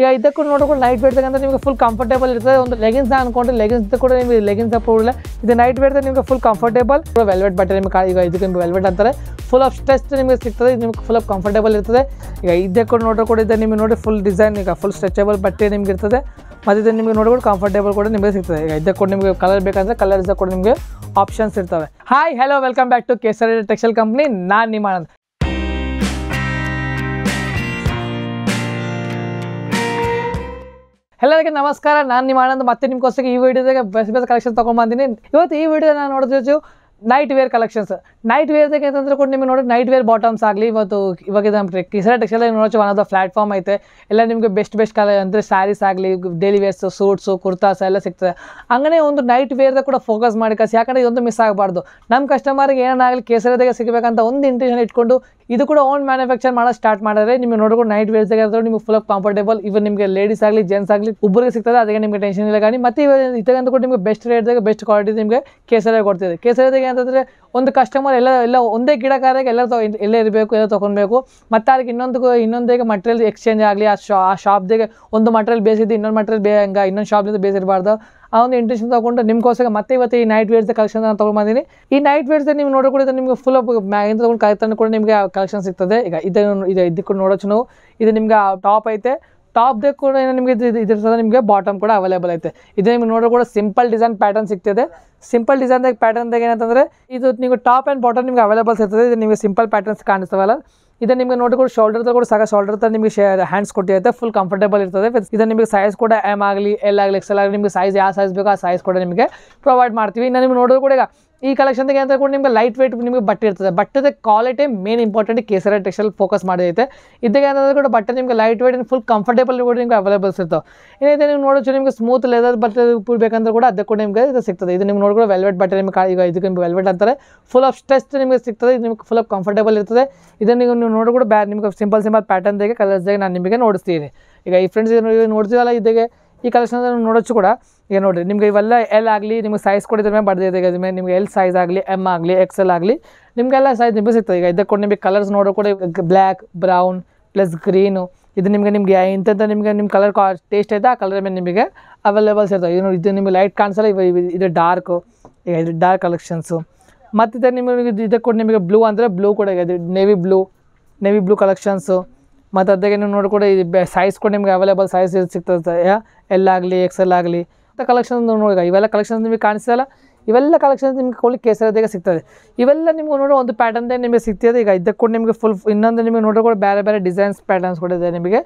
ಈಗ ಇದಕ್ಕೂ ನೋಡಿಕೊಂಡು ನೈಟ್ ಬೇಡ್ತಕ್ಕಂಥ ನಿಮಗೆ ಫುಲ್ ಕಂಫರ್ಟೇಬಲ್ ಇರ್ತದೆ ಒಂದು ಲೆಗಿನ್ಸ್ ಅನ್ಕೊಂಡ್ರೆ ಲೆಗಿನ್ಸ್ ಕೂಡ ನಿಮಗೆ ಲೆಗಿನ್ಸ್ ಕೂಡ ಇದು ನೈಟ್ ಬೇಡ್ತಾರೆ ನಿಮಗೆ ಫುಲ್ ಕಂಫರ್ಟೇಬಲ್ ವೆಲ್ವೆಟ್ ಬಟ್ಟೆ ನಿಮಗೆ ಈಗ ಇದಕ್ಕೆ ವೆಲ್ವೆಟ್ ಅಂತಾರೆ ಫುಲ್ ಆಫ್ ಸ್ಟ್ರೆಸ್ ನಿಮಗೆ ಸಿಗ್ತದೆ ಇದು ನಿಮಗೆ ಫುಲ್ ಆಫ್ ಕಂಫರ್ಟೇಬಲ್ ಇರ್ತದೆ ಈಗ ಇದಕ್ಕೆ ಕೂಡ ನೋಡ್ರೆ ಕೂಡ ಇದೆ ನಿಮಗೆ ನೋಡಿ ಫುಲ್ ಡಿಸೈನ್ ಈಗ ಫುಲ್ ಸ್ಟ್ರೆಚಬಲ್ ಬಟ್ಟೆ ನಿಮ್ಗೆ ಇರ್ತದೆ ಮತ್ತು ಇದು ನಿಮಗೆ ನೋಡಿಕೊಂಡು ಕಂಫರ್ಟೇಬಲ್ ಕೂಡ ನಿಮಗೆ ಸಿಗ್ತದೆ ಈಗ ಇದಕ್ಕೆ ನಿಮಗೆ ಕಲರ್ ಬೇಕಂದರೆ ಕಲರ್ಸ್ ಕೂಡ ನಿಮಗೆ ಆಪ್ಷನ್ಸ್ ಇರ್ತವೆ hi hello welcome back to Kesari textile company ನಾನು ನಿಮ್ಮ ಎಲ್ಲರಿಗೆ ನಮಸ್ಕಾರ ನಾನು ನಿಮ್ಮ ಆನಂದ್ ಮತ್ತೆ ನಿಮ್ಗೋಸ್ಕರ ಈ ವಿಡಿಯೋದಾಗ ಬೆಸ್ಟ್ ಬೆಸ್ಟ್ ಕಲೆಕ್ಷನ್ ಬಂದಿದ್ದೀನಿ ಇವತ್ತು ಈ ವಿಡಿಯೋ ನಾನು ನೋಡಿದ ನೈಟ್ ವೇರ್ ಕಲೆಕ್ಷನ್ಸ್ ನೈಟ್ ವೇರ್ದಾಗ ಅಂತಂದ್ರೆ ಕೂಡ ನಿಮಗೆ ನೋಡಿ ನೈಟ್ ವೇರ್ ಬಾಟಮ್ಸ್ ಆಗಲಿ ಇವತ್ತು ಇವಾಗ ನಮ್ಮ ಕಿಸರ ಟೆಕ್ಸ್ಟೈಲ್ ನೋಡೋದು ಒನ್ ಆಫ್ ದ ಪ್ಲಾಟ್ಫಾರ್ಮ್ ಐತೆ ಎಲ್ಲ ನಿಮಗೆ ಬೆಸ್ಟ್ ಬೆಸ್ಟ್ ಕಲೆ ಅಂದರೆ ಸ್ಯಾರೀಸ್ ಆಗಲಿ ಡೈಲಿ ವೇರ್ಸು ಸೂಟ್ಸು ಕುರ್ತಾಸ್ ಎಲ್ಲ ಸಿಗ್ತದೆ ಹಂಗನೇ ಒಂದು ನೈಟ್ ವೇರ್ದಾಗ ಕೂಡ ಫೋಕಸ್ ಮಾಡಿ ಕಸ ಯಾಕಂದ್ರೆ ಇದೊಂದು ಮಿಸ್ ಆಗಬಾರ್ದು ನಮ್ಮ ಕಸ್ಟಮರ್ಗೆ ಏನಾಗಲಿ ಕೇಸರದಾಗ ಸಿಗಬೇಕಂತ ಒಂದು ಇಂಟೆನ್ಷನ್ ಇಟ್ಕೊಂಡು ಇದು ಕೂಡ ಓನ್ ಮ್ಯಾನುಫ್ಯಾಕ್ಚರ್ ಮಾಡೋ ಸ್ಟಾರ್ಟ್ ಮಾಡಿದ್ರೆ ನಿಮಗೆ ನೋಡ್ಕೊಂಡು ನೈಟ್ ವೇರ್ದಾಗ ನಿಮ್ಗೆ ನಿಮಗೆ ಫುಲ್ ಕಂಫರ್ಟೇಬಲ್ ಇವ್ ನಿಮಗೆ ಲೇಡೀಸ್ ಆಗಲಿ ಜೆಂಟ್ಸ್ ಆಗಲಿ ಒಬ್ಬರಿಗೆ ಸಿಗ್ತದೆ ಅದಕ್ಕೆ ನಿಮಗೆ ಟೆನ್ಷನ್ ಇಲ್ಲ ಕಾಣಿ ಮತ್ತೆ ಇವಾಗ ಇದಾಗಂತ ಕೂಡ ನಿಮಗೆ ಬೆಸ್ಟ್ ರೇಟ್ದಾಗ ಬೆಸ್ಟ್ ಕ್ವಾಲಿಟಿ ನಿಮಗೆ ಕೇಸರಿಯಾಗಿ ಕೊಡ್ತಿದೆ ಕೇಸರಿಯಾಗ ಅಂತಂದರೆ ಒಂದು ಕಸ್ಟಮರ್ ಎಲ್ಲ ಎಲ್ಲ ಒಂದೇ ಗಿಡಕಾರಿಗೆ ಎಲ್ಲ ಎಲ್ಲ ಇರಬೇಕು ಎಲ್ಲ ತೊಗೊಳ್ಬೇಕು ಮತ್ತು ಅದಕ್ಕೆ ಇನ್ನೊಂದು ಇನ್ನೊಂದಿಗೆ ಮಟ್ರಿಯಲ್ ಎಕ್ಸ್ಚೇಂಜ್ ಆಗಲಿ ಆ ಶಾ ಆ ಶಾಪ್ದಾಗೆ ಒಂದು ಮಟ್ರಿಯಲ್ ಬೇಸಿದ್ದು ಇನ್ನೊಂದು ಮಟ್ರಿಯಲ್ ಬೇ ಹಂಗೆ ಇನ್ನೊಂದು ಶಾಪ್ದಿಂದ ಬೇಸಿರಬಾರ್ದು ಆ ಒಂದು ಇಂಟ್ರೆಶನ್ ತೊಗೊಂಡು ನಿಮ್ಗೋಸ್ಕರ ಮತ್ತೆ ಇವತ್ತು ಈ ನೈಟ್ ವೇರ್ಸ್ ಕಲೆಕ್ಷನ್ ನಾನು ತೊಗೊಂಡ್ಬಂದಿನಿ ಈ ನೈಟ್ ವೇರ್ಸ್ ನೀವು ನೋಡೋ ಕೂಡ ನಿಮಗೆ ಫುಲ್ ಮ್ಯಾಗಿನ ತೊಗೊಂಡು ಕೈ ಕೂಡ ನಿಮಗೆ ಕಲೆಕ್ಷನ್ ಸಿಗ್ತದೆ ಈಗ ಇದನ್ನು ಇದು ಇದಕ್ಕೂ ನೋಡೋಚು ಇದು ನಿಮಗೆ ಟಾಪ್ ಐತೆ ಟಾಪ್ ದೇ ಕೂಡ ನಿಮಗೆ ಇದ್ರ ಸಹ ನಿಮಗೆ ಬಾಟಮ್ ಕೂಡ ಅವೈಲೇಬಲ್ ಐತೆ ಇದು ನಿಮ್ಗೆ ನೋಡೋ ಕೂಡ ಸಿಂಪಲ್ ಡಿಸೈನ್ ಪ್ಯಾಟರ್ನ್ ಸಿಗ್ತದೆ ಸಿಂಪಲ್ ಡಿಸೈನ್ದಾಗ ಪ್ಯಾಟರ್ನ್ದಾಗ ಏನಂತಂದರೆ ಇದು ನಿಮಗೆ ಟಾಪ್ ಆ್ಯಂಡ್ ಬಾಟಮ್ ನಿಮ್ಗೆ ಅವೈಲೇಬಲ್ ಸಿಗ್ತದೆ ಇದು ನಿಮಗೆ ಸಿಂಪಲ್ ಪ್ಯಾಟರ್ನ್ಸ್ ಕಾಣಿಸ್ತವಲ್ಲ ಇದು ನಿಮಗೆ ನೋಡಿ ಕೂಡ ಶೋಲ್ಡರ್ದಾಗ ಕೂಡ ಸಹ ಶೋಲ್ಡರ್ ತರ ನಿಮಗೆ ಹ್ಯಾಂಡ್ಸ್ ಕೊಟ್ಟಿರುತ್ತೆ ಫುಲ್ ಕಂಫರ್ಟೇಬಲ್ ಇರ್ತದೆ ಇದು ನಿಮಗೆ ಸೈಜ್ ಕೂಡ ಎಮ್ ಆಗಲಿ ಎಲ್ ಆಗಲಿ ಎಕ್ಸೆಲ್ ಆಗಲಿ ನಿಮಗೆ ಸೈಜ್ ಯಾವ ಸೈಜ್ ಬೇಕೋ ಆ ಸೈಜ್ ಕೂಡ ನಿಮಗೆ ಪ್ರೊವೈಡ್ ಮಾಡ್ತೀವಿ ಇನ್ನು ನಿಮ್ಗೆ ನೋಡೋದು ಕೂಡ ಈಗ ಈ ಕಲೆಕ್ಷನ್ಗೆ ಅಂತ ಕೂಡ ನಿಮ್ಗೆ ಲೈಟ್ ವೇಟ್ ನಿಮಗೆ ಬಟ್ಟೆ ಇರ್ತದೆ ಬಟ್ಟೆದ quality main important Kesari textile focus ಮಾಡಿದೈತೆ ಇದಕ್ಕೆ ಅಂತಂದ್ರೆ ಕೂಡ ಬಟ್ಟೆ ನಿಮ್ಗೆ ಲೈಟ್ ವೇಟ್ ಫುಲ್ ಕಂಫರ್ಟೇಬಲ್ ಕೂಡ ನಿಮ್ಗೆ ಅವೈಲೇಬಲ್ ಇರ್ತಾವೆ ಏನೈತೆ ನೀವು ನೋಡೋದು ನಿಮಗೆ ಸ್ಮೂತ್ ಲೆದರ್ ಬಟ್ಟೆ ಬೇಕಂದ್ರೆ ಕೂಡ ಅದಕ್ಕೂ ನಿಮಗೆ ಇದು ಸಿಗ್ತದೆ ಇದು ನಿಮ್ಗೆ ಕೂಡ ವೆಲ್ವೆಟ್ ಬಟ್ಟೆ ನಿಮ್ಗೆ ಈಗ ಇದಕ್ಕೆ ನಿಮ್ಗೆ ವೆಲ್ವೆಟ್ ಅಂತಾರೆ ಫುಲ್ ಆಫ್ ಸ್ಟ್ರೆಸ್ ನಿಮಗೆ ಸಿಗ್ತದೆ ಇದು ನಿಮ್ಗೆ ಫುಲ್ ಆಫ್ ಕಂಫರ್ಟೇಬಲ್ ಇರ್ತದೆ ಇದನ್ನು ನೀವು ನೀವು ಕೂಡ ಬ್ಯಾ ನಿಮ್ಗೆ ಸಿಂಪಲ್ ಸಿಂಪಲ್ ಪ್ಯಾಟರ್ನ್ದಾಗೆ ಕಲರ್ಸ್ದಾಗೆ ನಾನು ನಿಮಗೆ ನೋಡಿಸ್ತೀನಿ ಈಗ ಈ ಫ್ರೆಂಡ್ಸ್ ನೋಡ್ತೀವಲ್ಲ ಇದಕ್ಕೆ ಈ ಕಲೆಕ್ಷನ್ ನೀವು ನೋಡೋಚ್ಚು ಕೂಡ ಈಗ ನೋಡಿರಿ ನಿಮಗೆ ಇವೆಲ್ಲ ಎಲ್ ಆಗಲಿ ನಿಮಗೆ ಸೈಜ್ ಕೊಡಿದ್ರೆ ಮೇಲೆ ಬರ್ದಿದೆ ಈಗ ಇದ್ಮೇಲೆ ನಿಮಗೆ ಎಲ್ ಸೈಜ್ ಆಗಲಿ ಎಮ್ ಆಗಲಿ ಎಕ್ಸ್ ಎಲ್ ಆಗಲಿ ನಿಮಗೆಲ್ಲ ಸೈಜ್ ನಿಮಗೆ ಸಿಗ್ತದೆ ಈಗ ಇದಕ್ಕೆ ಕೊಟ್ಟು ನಿಮಗೆ ಕಲರ್ಸ್ ನೋಡೋ ಕೂಡ ಬ್ಲ್ಯಾಕ್ ಬ್ರೌನ್ ಪ್ಲಸ್ ಗ್ರೀನು ಇದು ನಿಮಗೆ ನಿಮಗೆ ಇಂಥದ್ದು ನಿಮಗೆ ನಿಮ್ಮ ಕಲರ್ ಕಾ ಟೇಸ್ಟ್ ಆಯ್ತಾ ಆ ಕಲರ್ ಮೇಲೆ ನಿಮಗೆ ಅವೈಲೇಬಲ್ಸ್ ಇರ್ತವೆ ಇದು ಇದು ನಿಮಗೆ ಲೈಟ್ ಕಾಣಿಸಲ್ಲ ಇವ ಇದು ಡಾರ್ಕು ಇದು ಡಾರ್ಕ್ ಕಲೆಕ್ಷನ್ಸು ಮತ್ತು ಇದು ನಿಮಗೆ ಇದಕ್ಕೆ ಕೊಟ್ಟು ನಿಮಗೆ ಬ್ಲೂ ಅಂದರೆ ಬ್ಲೂ ಕೂಡ ಇದೆ navy blue navy blue collections ಮತ್ತು ಅದಕ್ಕೆ ನೀವು ನೋಡಿಕೊಡಿ ಇದು ಸೈಜ್ ಕೂಡ ನಿಮ್ಗೆ ಅವೈಲೇಬಲ್ ಸೈಜ್ ಇದು ಸಿಗ್ತದೆ ಎಲ್ ಆಗಲಿ ಎಕ್ಸೆಲ್ ಆಗಲಿ ಮತ್ತು ಕಲೆಕ್ಷನ್ ನೋಡಿ ಇವೆಲ್ಲ ಕಲೆಕ್ಷನ್ ನಿಮಗೆ ಕಾಣಿಸಲ್ಲ ಇವೆಲ್ಲ ಕಲೆಕ್ಷನ್ ನಿಮಗೆ ಕೊಡಲಿ ಕೇಸರದಾಗ ಸಿಗ್ತದೆ ಇವೆಲ್ಲ ನಿಮ್ಗೆ ನೋಡಿ ಒಂದು ಪ್ಯಾಟರ್ನ್ದೇ ನಿಮಗೆ ಸಿಗ್ತದೆ ಈಗ ಇದಕ್ಕೆ ಕೂಡ ನಿಮಗೆ ಫುಲ್ ಇನ್ನೊಂದು ನಿಮಗೆ ನೋಡ್ರಿ ಕೂಡ ಬೇರೆ ಬೇರೆ ಡಿಸೈನ್ಸ್ ಪ್ಯಾಟರ್ನ್ಸ್ ಕೂಡ ಇದೆ ನಿಮಗೆ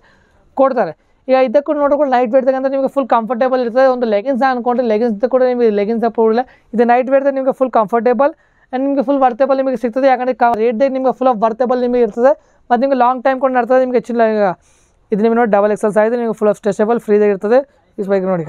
ಕೊಡ್ತಾರೆ ಈಗ ಇದಕ್ಕೂ ನೋಡಿಕೊಂಡು ಲೈಟ್ ವೇಟ್ದಾಗ ಅಂದರೆ ನಿಮಗೆ ಫುಲ್ ಕಂಫರ್ಟೇಬಲ್ ಇರ್ತದೆ ಒಂದು ಲೆಗಿನ್ಸ್ ಅಂದ್ಕೊಂಡ್ರೆ ಲೆಗಿನ್ಸ್ ಕೂಡ ನಿಮಗೆ ಲೆಗಿನ್ಸ್ ಕೂಡ ಇದು ನೈಟ್ ವೇಟ್ದಾಗ ನಿಮಗೆ ಫುಲ್ ಕಂಫರ್ಟೇಬಲ್ ಆ್ಯಂಡ್ ನಿಮಗೆ ಫುಲ್ ವರ್ತೇಬಲ್ ನಿಮಗೆ ಸಿಗ್ತದೆ ಯಾಕಂದರೆ ಕಾ ರೇಟ್ ನಿಮಗೆ ಫುಲ್ ಆಫ್ ವರ್ತೇಬಲ್ ನಿಮಗೆ ಇರ್ತದೆ ಮತ್ತು ನಿಮಗೆ ಲಾಂಗ್ ಟೈಮ್ ಕೊಂಡು ನಡ್ತದೆ ನಿಮಗೆ ಹೆಚ್ಚಿನ ಇದು ನಿಮಗೆ ನೋಡಿ ಡಬಲ್ ಎಕ್ಸಲ್ ಆಗಿದೆ ನಿಮಗೆ ಫುಲ್ ಆಫ್ ಸ್ಟ್ರೆಚಬಲ್ ಇರ್ತದೆ ಇಸ್ ಬೈಕ್ ನೋಡಿ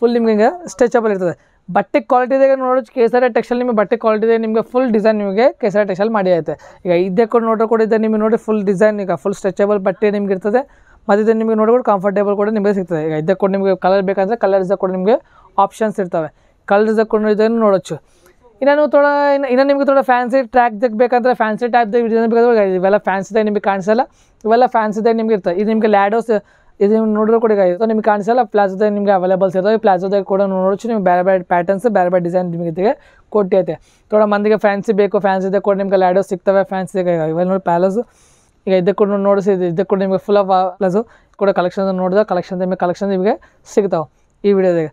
ಫುಲ್ ನಿಮ್ಗೆ ಹಿಂಗೆ ಸ್ಟ್ರೆಚಬಲ್ ಇರ್ತದೆ ಬಟ್ಟೆ ಕ್ವಾಲಿಟಿದಾಗ ನೋಡಿ ಕೇಸರಿ ಟೆಕ್ಸ್ಟೈಲ್ ನಿಮಗೆ ಬಟ್ಟೆ ಕ್ವಾಲಿಟಿದಾಗ ನಿಮಗೆ ಫುಲ್ ಡಿಸೈನ್ ನಿಮಗೆ ಕೇಸರಿ ಟೆಕ್ಸ್ಟೈಲ್ ಮಾಡಿ ಆಯ್ತು ಈಗ ಇದೇ ಕೂಡ ನೋಡ್ರೆ ಕೂಡ ಇದೆ ನಿಮಗೆ ನೋಡಿ ಫುಲ್ ಡಿಸೈನ್ ಈಗ ಫುಲ್ ಸ್ಟ್ರೆಚಬಲ್ ಬಟ್ಟೆ ನಿಮ್ಗೆ ಇರ್ತದೆ ಮತ್ತು ಇದನ್ನು ನಿಮಗೆ ಕೂಡ ಕಂಫರ್ಟೇಬಲ್ ಕೂಡ ನಿಮಗೆ ಸಿಗ್ತದೆ ಈಗ ಇದೇ ಕೂಡ ನಿಮಗೆ ಕಲರ್ ಬೇಕಂದರೆ ಕಲರ್ಸ್ ಕೂಡ ನಿಮಗೆ ಆಪ್ಷನ್ಸ್ ಇರ್ತವೆ ಕಲರ್ಸ್ ಕೂಡ ಇದನ್ನು ನೋಡೋಚ್ಚು ಇನ್ನೂ ತೋಡ ಇನ್ನೂ ನಿಮಗೆ ತೋಡ ಫ್ಯಾನ್ಸಿ ಟ್ರ್ಯಾಕ್ ಬೇಕಂದ್ರೆ ಫ್ಯಾನ್ಸಿ ಟೈಪ್ ಬೇಕಾದ್ರೆ ಇವೆಲ್ಲ ಫ್ಯಾನ್ಸಿದಾಗ ನಿಮಗೆ ಕಾಣಿಸಲ್ಲ ಇವೆಲ್ಲ ಫ್ಯಾನ್ಸಿದಾಗ ನಿಮ್ಗೆ ಇರ್ತವೆ ಇದು ನಿಮಗೆ ಲ್ಯಾಡೋಸ್ ಇದು ನಿಮ್ಗೆ ನೋಡಿದ್ರು ಕೂಡ ಈಗ ನಿಮಗೆ ನಿಮ್ಗೆ ಕಾಣಿಸಲ್ಲ ಇದೆ ನಿಮಗೆ ಅವೈಲೇಬಲ್ಸ್ ಇರ್ತವೆ ಪ್ಲಾಜೋದ ಕೂಡ ನೋಡೋಚು ನಿಮ್ಗೆ ಬೇರೆ ಬೇರೆ ಪ್ಯಾಟರ್ನ್ಸ್ ಬೇರೆ ಬೇರೆ ಡಿಸೈನ್ ನಿಮಗೆ ಇದ್ದಿಗೆ ಕೊಟ್ಟೈತೆ ಐತೆ ತೋಡ ಮಂದಿಗೆ ಫ್ಯಾನ್ಸಿ ಬೇಕು ಇದೆ ಕೂಡ ನಿಮಗೆ ಲ್ಯಾಡೋಸ್ ಸಿಗ್ತವೆ ಫ್ಯಾನ್ಸಿದಾಗ ಇವೆಲ್ಲ ನೋಡಿ ಪ್ಯಾಲಸು ಈಗ ಇದಕ್ಕೆ ಕೂಡ ನೋಡಿಸಿ ಇದಕ್ಕೆ ಕೂಡ ನಿಮಗೆ ಫುಲ್ ಆಫ್ ಪ್ಲಸು ಕೂಡ ಕಲೆಕ್ಷನ್ ನೋಡಿದ್ರೆ ಕಲೆಕ್ಷನ್ ನಿಮಗೆ ಕಲೆಕ್ಷನ್ ನಿಮಗೆ ಸಿಗ್ತಾವೆ ಈ ವಿಡಿಯೋದಾಗ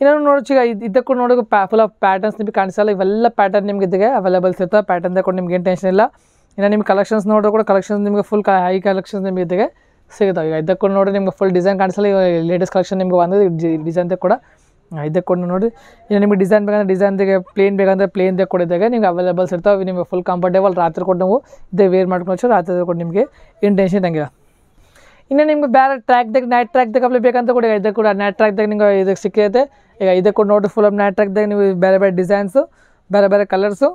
ಇನ್ನೂ ನೋಡಿ ಇದಕ್ಕೂ ನೋಡೋಕೆ ಪ್ಯಾ ಫುಲ್ ಆಫ್ ಪ್ಯಾಟರ್ನ್ಸ್ ನಿಮಗೆ ಕಾಣಿಸಲ್ಲ ಇವೆಲ್ಲ ಪ್ಯಾಟರ್ನ್ ನಿಮ್ಗೆ ಇದ್ದಾಗ ಅವೈಲೇಬಲ್ಸ್ ಇರ್ತವೆ ಪ್ಯಾಟರ್ನ್ ತಗೊಂಡು ನಿಮ್ಗೆ ಏನು ಟೆನ್ಷನ್ ಇಲ್ಲ ಇನ್ನು ನಿಮ್ಮ ಕಲೆಕ್ಷನ್ಸ್ ನೋಡೋ ಕೂಡ ಕಲೆಕ್ಷನ್ಸ್ ನಿಮಗೆ ಫುಲ್ ಹೈ ಕಲೆಕ್ಷನ್ಸ್ ನಿಮಗೆ ಇದ್ದಾಗ ಸಿಗುತ್ತವೆ ಈಗ ಇದಕ್ಕೂ ನೋಡಿ ನಿಮ್ಗೆ ಫುಲ್ ಡಿಸೈನ್ ಕಾಣಿಸಲ್ಲ ಈಗ ಲೇಟೆಸ್ಟ್ ಕಲೆಕ್ಷನ್ ನಿಮ್ಗೆ ಬಂದಿದೆ ತೆಗೆ ಕೂಡ ಇದಕ್ಕೊಂಡು ನೋಡಿ ಇನ್ನು ನಿಮಗೆ ಡಿಸೈನ್ ಬೇಕಂದ್ರೆ ಡಿಸೈನ್ ತೆಗೆ ಪ್ಲೇನ್ ಪ್ಲೇನ್ ತೆಗೆ ಕೊಡಿದಾಗ ನಿಮ್ಗೆ ಅವೈಲೇಬಲ್ಸ್ ಇರ್ತಾವೆ ನಿಮಗೆ ಫುಲ್ ಕಂಫರ್ಟೇಬಲ್ ರಾತ್ರಿ ಕೊಟ್ಟು ನಾವು ಇದೇ ವೇರ್ ಮಾಡ್ಕೊಂಡು ರಾತ್ರಿ ಕೊಟ್ಟು ನಿಮಗೆ ಏನು ಟೆನ್ಷನ್ ಇನ್ನು ನಿಮ್ಗೆ ಬೇರೆ ಟ್ರ್ಯಾಕ್ದಾಗ ನೈಟ್ ಅಲ್ಲಿ ಬೇಕಂತ ಕೂಡ ಇದೆ ಕೂಡ ನೈಟ್ ಟ್ರ್ಯಾಕ್ದಾಗ ನಿಮ್ಗೆ ಇದಕ್ಕೆ ಸಿಕ್ಕೈತೆ ಈಗ ಇದಕ್ಕೆ ಕೂಡ ನೋಡಿ ಫುಲ್ ನೈಟ್ ಟ್ರ್ಯಾಕ್ದಾಗ ನೀವು ಬೇರೆ ಬೇರೆ ಡಿಸೈನ್ಸು ಬೇರೆ ಬೇರೆ ಕಲರ್ಸು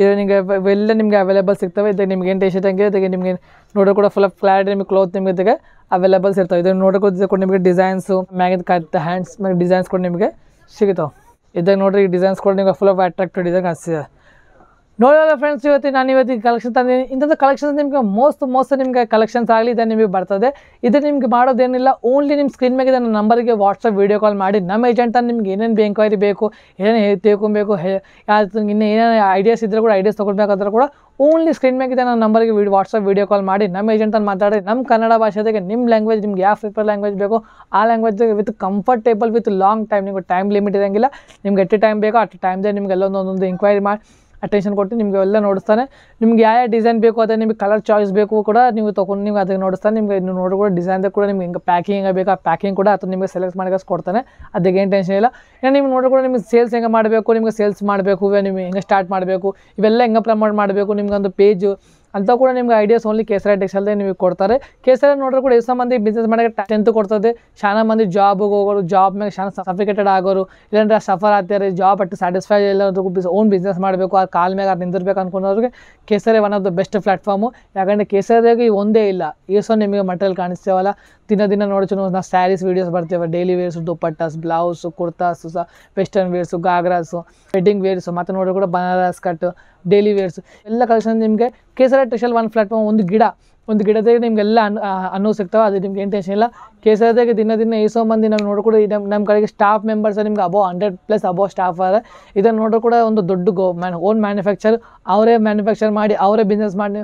ಇದು ನಿಮಗೆ ಎಲ್ಲ ನಿಮಗೆ ಅವೈಲೇಬಲ್ ಸಿಗ್ತವೆ ಇದಕ್ಕೆ ನಿಮ್ಗೆ ಏನು ಟೇಸ್ಟ್ ಹಂಗೆ ಇದಕ್ಕೆ ನಿಮಗೆ ನೋಡೋ ಕೂಡ ಫುಲ್ ಆಫ್ ಕ್ಲಾರಿಟಿ ಕ್ಲೋತ್ ನಿಮಗೆ ಇದಕ್ಕೆ ಅವೈಲೇಬಲ್ಸ್ ಇರ್ತವೆ ಇದನ್ನು ನೋಡೋಕ್ಕೂ ಕೂಡ ನಿಮಗೆ ಡಿಸೈನ್ಸು ಮ್ಯಾಗಿನ ಕತ್ ಹ್ಯಾಂಡ್ಸ್ ಮ್ಯಾಗ ಡಿಸೈನ್ಸ್ ಕೂಡ ನಿಮಗೆ ಸಿಗ್ತಾವೆ ಇದಾಗ ನೋಡಿರಿ ಈ ಡಿಸೈನ್ಸ್ ಕೂಡ ನಿಮಗೆ ಫುಲ್ ಆಫ್ ಅಟ್ರಾಕ್ಟಿವ್ ಡಿಸೈನ್ ಕಾಣಿಸ್ತಿದೆ ನೋಡಿದಾಗ ಫ್ರೆಂಡ್ಸ್ ಇವತ್ತು ನಾನು ಇವತ್ತಿಗೆ ಕಲೆಕ್ಷನ್ ತಂದಿದ್ದೀನಿ ಇಂಥದ್ದು ಕಲೆಕ್ಷನ್ ನಿಮಗೆ ಮೋಸ್ಟ್ ಮೋಸ್ಟ್ ನಿಮಗೆ ಕಲೆಕ್ಷನ್ಸ್ ಆಗಲಿ ಇದೆ ನಿಮಗೆ ಬರ್ತದೆ ಇದು ನಿಮಗೆ ಮಾಡೋದೇನಿಲ್ಲ ಓನ್ಲಿ ನಿಮ್ಮ ಸ್ಕ್ರೀನ್ ಮೇಲೆ ನನ್ನ ನಂಬರಿಗೆ ವಾಟ್ಸಪ್ ವೀಡಿಯೋ ಕಾಲ್ ಮಾಡಿ ನಮ್ಮ ಏಜೆಂಟ್ ನಿಮ್ಗೆ ಏನೇನು ಎಂಕ್ವೈರಿ ಬೇಕು ಏನೇನು ತಿಳ್ಕೊಬೇಕು ಇನ್ನೂ ಏನೇನು ಐಡಿಯಾಸ್ ಇದ್ರೆ ಕೂಡ ಐಡಿಯಾಸ್ ತೊಗೊಳ್ಬೇಕಾದ್ರೆ ಕೂಡ ಓನ್ಲಿ ಸ್ಕ್ರೀನ್ ಮೇಲೆ ನನ್ನ ನಂಬರಿಗೆ ವಿಡಿಯೋ ವಾಟ್ಸಪ್ ವೀಡಿಯೋ ಕಾಲ್ ಮಾಡಿ ನಮ್ಮ ಏಜೆಂಟ್ ಅಂತ ಮಾತಾಡಿ ನಮ್ಮ ಕನ್ನಡ ಭಾಷೆಗೆ ನಿಮ್ಮ ಲ್ಯಾಂಗ್ವೇಜ್ ನಿಮ್ಗೆ ಯಾವ ಪೇಪರ್ ಲ್ಯಾಂಗ್ವೇಜ್ ಬೇಕೋ ಆ language with comfortable with long time ನಿಮಗೆ ಟೈಮ್ ಲಿಮಿಟ್ ಇರೋಂಗಿಲ್ಲ ನಿಮ್ಗೆ ಎಷ್ಟು ಟೈಮ್ ಬೇಕೋ ಅಷ್ಟು ಟೈಮ್ದೇ ನಿಮ್ಗೆ ಎಲ್ಲೊಂದೊಂದೊಂದು ಇನ್ಕ್ವೈರಿ ಮಾಡಿ ಅಟೆನ್ಷನ್ ಕೊಟ್ಟು ನಿಮಗೆ ಎಲ್ಲ ನೋಡಿಸ್ತಾನೆ ನಿಮ್ಗೆ ಯಾವ ಯಾವ ಡಿಸೈನ್ ಬೇಕು ಅದೇ ನಿಮಗೆ ಕಲರ್ ಚಾಯ್ಸ್ ಬೇಕು ಕೂಡ ನೀವು ತೊಗೊಂಡು ನಿಮ್ಗೆ ಅದಕ್ಕೆ ನೋಡಿಸ್ತಾನೆ ನಿಮಗೆ ಇನ್ನು ನೋಡಿ ಕೂಡ ಡಿಸೈನ್ದಾಗ ಕೂಡ ನಿಮ್ಗೆ ಹಿಂಗೆ ಪ್ಯಾಕಿಂಗ್ ಬೇಕು ಆ ಪ್ಯಾಕಿಂಗ್ ಕೂಡ ಅದು ನಿಮಗೆ ಸೆಲೆಕ್ಟ್ ಮಾಡೋಕೆ ಕೊಡ್ತಾನೆ ಅದಕ್ಕೆ ಏನು ಟೆನ್ಷನ್ ಇಲ್ಲ ಏನು ನಿಮ್ಗೆ ನೋಡಿ ಕೂಡ ನಿಮ್ಗೆ ಸೇಲ್ಸ್ ಹೆಂಗೆ ಮಾಡಬೇಕು ನಿಮಗೆ ಸೇಲ್ಸ್ ಮಾಡಬೇಕು ನಿಮಗೆ ಹೆಂಗೆ ಸ್ಟಾರ್ಟ್ ಮಾಡಬೇಕು ಇವೆಲ್ಲ ಹೆಂಗೆ ಪ್ರಮೋಟ್ ಮಾಡಬೇಕು ನಿಮ್ಗೆ ಒಂದು ಪೇಜು ಅಂತ ಕೂಡ ನಿಮ್ಗೆ ಐಡಿಯಾಸ್ ಓನ್ಲಿ ಕೇಸರಿ ಟೆಕ್ಸ್ ಅಲ್ಲದೆ ನಿಮಗೆ ಕೊಡ್ತಾರೆ ಕೇಸರಿ ನೋಡ್ರೆ ಕೂಡ ಎಷ್ಟು ಮಂದಿ ಬಿಸ್ನೆಸ್ ಮಾಡೋಕ್ಕೆ ಟೆಂತ್ ಕೊಡ್ತದೆ ಶಾನಾ ಮಂದಿ ಜಾಬ್ ಹೋಗೋರು ಜಾಬ್ ಮೇಲೆ ಶಾನ ಸರ್ಟಿಫಿಕೇಟೆಡ್ ಆಗೋರು ಇಲ್ಲಾಂದ್ರೆ ಸಫರ್ ಆಗ್ತಾರೆ ಜಾಬ್ ಅಟ್ಟು ಸ್ಯಾಟಿಸ್ಫೈ ಇಲ್ಲ ಓನ್ ಬಿಸ್ನೆಸ್ ಮಾಡಬೇಕು ಆ ಕಾಲ್ ಮೇಲೆ ಅದು ನಿಂದಿರ್ಬೇಕು ಅನ್ಕೊಂಡವ್ರಿಗೆ Kesari one of the best platform ಯಾಕಂದರೆ ಕೇಸರಿಯಾಗಿ ಒಂದೇ ಇಲ್ಲ ಸೊ ನಿಮಗೆ ಮಟೀರಿಯಲ್ ಕಾಣಿಸ್ತೇವಲ್ಲ ದಿನ ದಿನ ನೋಡ್ಚು ನಾವು ಸ್ಯಾರೀಸ್ ವೀಡಿಯೋಸ್ ಬರ್ತೇವೆ daily wears dupattas blouse kurtas ಸಹ western wears ghagras wedding wears ಮತ್ತು ನೋಡಿದ್ರೆ ಕೂಡ ಬನಾರಸ್ ಕಟ್ ಡೈಲಿ ವೇರ್ಸು ಎಲ್ಲ ಕಲೆಕ್ಷನ್ ನಿಮಗೆ ಕೇಸರ ಟೆಷಲ್ ಒನ್ ಪ್ಲಾಟ್ಫಾರ್ಮ್ ಒಂದು ಗಿಡ ಒಂದು ಗಿಡದಾಗ ನಿಮಗೆಲ್ಲ ಅನ್ ಅನ್ನೋ ಸಿಗ್ತವೆ ಅದು ನಿಮ್ಗೆ ಏನು ಟೆನ್ಷನ್ ಇಲ್ಲ ಕೇಸರದಾಗ ದಿನ ದಿನ ಏಸೋ ಮಂದಿ ನಾವು ನೋಡಿಕೊಡಿ ನಮ್ಮ ನಮ್ಮ ಕಡೆಗೆ ಸ್ಟಾಫ್ ಮೆಂಬರ್ಸ್ ನಿಮ್ಗೆ above hundred plus above staff ಅದ ಇದನ್ನು ನೋಡೋ ಕೂಡ ಒಂದು ದೊಡ್ಡ ಗೋ ಮ್ಯಾನ್ ಓನ್ ಮ್ಯಾನುಫ್ಯಾಕ್ಚರ್ ಅವರೇ ಮ್ಯಾನುಫ್ಯಾಕ್ಚರ್ ಮಾಡಿ ಅವರೇ ಬಿಸ್ನೆಸ್ ಮಾಡಿ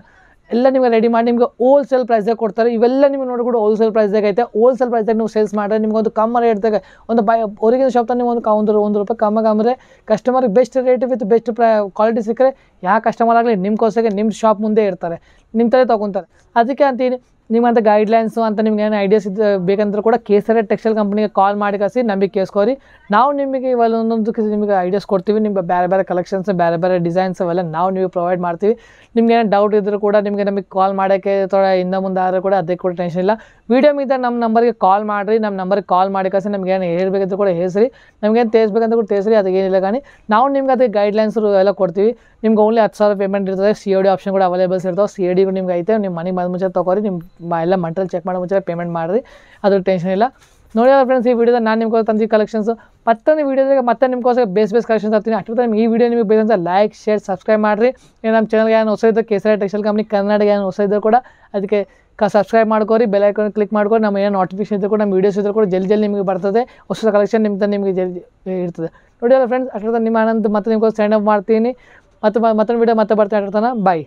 ಎಲ್ಲ ನಿಮಗೆ ರೆಡಿ ಮಾಡಿ ನಿಮಗೆ ಹೋಲ್ಸೇಲ್ ಪ್ರೈಸ್ಗೆ ಕೊಡ್ತಾರೆ ಇವೆಲ್ಲ ನಿಮಗೆ ನೋಡಿಕೊಂಡು ಹೋಲ್ಸೇಲ್ ಪ್ರೈಸ್ದಾಗ ಐತೆ ಹೋಲ್ಸೇಲ್ ಪ್ರೈಸ್ದಾಗ ನೀವು ಸೇಲ್ಸ್ ಮಾಡಿದ್ರೆ ನಿಮ್ಗೆ ಒಂದು ಕಮ್ಮ ರೇಟ್ದಾಗ ಒಂದು ಬೈ ಹೊರಗಿನ ಶಾಪ್ ನೀವು ಒಂದು ಒಂದು ಒಂದು ರೂಪಾಯಿ ಕಮ್ಮಿ ಕಮ್ಮರೆ ಕಸ್ಟಮರ್ಗೆ best rate with best price quality ಸಿಕ್ಕರೆ ಯಾವ ಕಸ್ಟಮರ್ ಆಗಲಿ ನಿಮ್ಮ ಕೋಸಾಗೆ ನಿಮ್ಮ ಶಾಪ್ ಮುಂದೆ ಇರ್ತಾರೆ ನಿಮ್ಮ ತಲೆ ತೊಗೊತಾರೆ ಅದಕ್ಕೆ ಅಂತೀನಿ ಗೈಡ್ ಗೈಡ್ಲೈನ್ಸು ಅಂತ ನಿಮ್ಗೆ ಏನು ಐಡಿಯಾಸ್ ಇದ್ದು ಬೇಕಂದ್ರೂ ಕೂಡ ಕೇಸರಿ ಟೆಕ್ಸ್ಟೈಲ್ ಕಂಪ್ನಿಗೆ ಕಾಲ್ ಮಾಡಿ ಕಸಿ ನಂಬಿಕೆ ಕೇಸ್ಕೋರಿ ನಾವು ನಿಮಗೆ ಇವೆಲ್ಲ ಒಂದೊಂದು ನಿಮಗೆ ಐಡಿಯಾಸ್ ಕೊಡ್ತೀವಿ ನಿಮ್ಗೆ ಬೇರೆ ಬೇರೆ ಕಲೆಕ್ಷನ್ಸ್ ಬೇರೆ ಬೇರೆ ಡಿಸೈನ್ಸ್ ಅವೆಲ್ಲ ನಾವು ನೀವು ಪ್ರೊವೈಡ್ ಮಾಡ್ತೀವಿ ನಿಮ್ಗೆ ಏನೋ ಡೌಟ್ ಇದ್ದರೂ ಕೂಡ ನಿಮಗೆ ನಮಗೆ ಕಾಲ್ ಮಾಡೋಕ್ಕೆ ಥೋಡ ಇಂದ ಮುಂದೆ ಆದರೂ ಕೂಡ ಅದಕ್ಕೆ ಕೂಡ ಟೆನ್ಷನ್ ಇಲ್ಲ ವೀಡಿಯೋ ಮೀದ ನಮ್ಮ ನಂಬರ್ಗೆ ಕಾಲ್ ಮಾಡಿರಿ ನಮ್ಮ ನಂಬರ್ಗೆ ಕಾಲ್ ಮಾಡಿ ಕಳಿಸಿ ನಮ್ಗೆ ಏನು ಹೇಳ್ಬೇಕಂದ್ರೆ ಕೂಡ ಹೆಸರಿ ನಮಗೇನು ತೇಸ್ಬೇಕಂತ ಕೂಡ ತೇಸ್ರಿ ಅದಕ್ಕೆ ಏನಿಲ್ಲ ಕಾಣಿ ನಾವು ನಿಮ್ಗೆ ಅದಕ್ಕೆ ಗೈಡ್ಲೈನ್ಸ್ ಎಲ್ಲ ಕೊಡ್ತೀವಿ ನಿಮ್ಗೆ ಓನ್ಲಿ ಹತ್ತು ಸಾವಿರ ಪೇಮೆಂಟ್ ಇರ್ತದೆ ಸಿ ಡಿ ಆಪ್ಷನ್ ಕೂಡ ಅವೈಲೇಬಲ್ಸ್ ಇರ್ತಾವೆ ಸಿ ಡಿ ನಿಮ್ಗೆ ಐತೆ ನಿಮ್ಮ ಮನೆ ಬಂದ ಮುಂಚೆ ತೊಗೊರಿ ನಿಮ್ಮ ಎಲ್ಲ ಮಂಟಲ್ ಚೆಕ್ ಮಾಡೋ ಮುಂಚೆ ಪೇಮೆಂಟ್ ಮಾಡಿರಿ ಅದ್ರ ಟೆನ್ಷನ್ ಇಲ್ಲ ನೋಡಿ ಫ್ರೆಂಡ್ಸ್ ಈ ವಿಡಿಯೋದ ನಾನು ನಿಮ್ಗೆ ತಂದಿ ಕಲೆಕ್ಷನ್ಸ್ ಮತ್ತೊಂದು ವೀಡಿಯೋದಾಗ ಮತ್ತೆ ನಿಮ್ಗೋಸ್ಕರ ಬೇಸ್ ಬೇಸ್ ಕಲೆಕ್ಷನ್ಸ್ ಆಗ್ತೀನಿ ಅಷ್ಟು ನಿಮ್ಗೆ ಈ ವಿಡಿಯೋ ನಿಮಗೆ ಬೇಕಂತ ಲೈಕ್ ಶೇರ್ ಸಬ್ಸ್ಕ್ರೈಬ್ ಮಾಡಿರಿ ನಮ್ಮ ಚಾನಲ್ಗೆ ಏನು ಹೊಸ ಇದ್ದರು ಕೇಸರಿ ಟೆಕ್ಸ್ಟೈಲ್ ಕಂಪ್ನಿ ಕನ್ನಡ ಏನು ಹೊಸ ಕೂಡ ಅದಕ್ಕೆ ಕ ಸಬ್ಸ್ಕ್ರೈಬ್ ಮಾಡ್ಕೋರಿ ಬೆಲ್ ಐಕಾನ್ ಕ್ಲಿಕ್ ಮಾಡ್ಕೋರಿ ನಮ್ಮ ಏನು ನೋಟಿಫಿಕೇಶನ್ ಇದ್ದರೂ ಕೂಡ ನಮ್ಮ ವೀಡಿಯೋಸ್ ಇದ್ದರೂ ಕೂಡ ಜಲ್ದಿ ಜಲ್ದಿ ನಿಮಗೆ ಬರ್ತದೆ ಹೊಸ ಕಲೆಕ್ಷನ್ ನಿಮ್ಗೆ ನಿಮಗೆ ಜಲ್ದಿ ಇರ್ತದೆ ನೋಡಿ ಅಲ್ಲ ಫ್ರೆಂಡ್ಸ್ ಅಷ್ಟರ ನಿಮ್ಮ ಮತ್ತೆ ನಿಮ್ಗೆ ಸೈನ್ ಅಪ್ ಮಾಡ್ತೀನಿ ಮತ್ತೆ ಮತ್ತೊಂದು ವಿಡಿಯೋ ಮತ್ತೆ ಬರ್ತಾ ಇರ್ತಾನೆ ಬಾಯ್